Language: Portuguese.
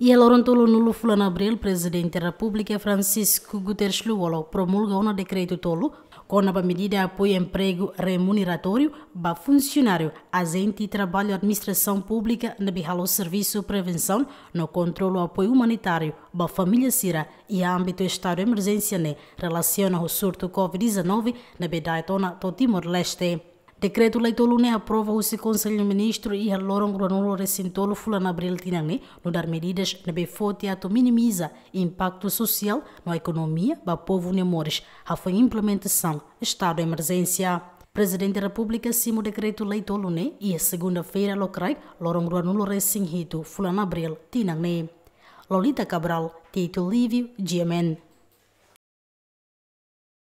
E ela rontou Nulo fulano abril, presidente da República, Francisco Guterres Luolo, promulga um decreto tolo com a medida de apoio emprego remuneratório para funcionário, agente de trabalho administração pública na Bihalo Serviço Prevenção, no controle apoio humanitário para família Sira e âmbito estado de emergência, né, relaciona o surto Covid-19 na Bedaitona, Timor-Leste. Decreto leitolo ne aprova o seu Conselho Ministro e aloram granolo recintolo fulano abril tinane no dar medidas na befote ato minimiza impacto social na economia ba povo ne mores a foi implementação estado emergência. Presidente da República simo decreto leitolo ne e a segunda-feira locrai loram granolo recinhito fulano abril tinane. Lolita Cabral, Tito Lívio, GMN.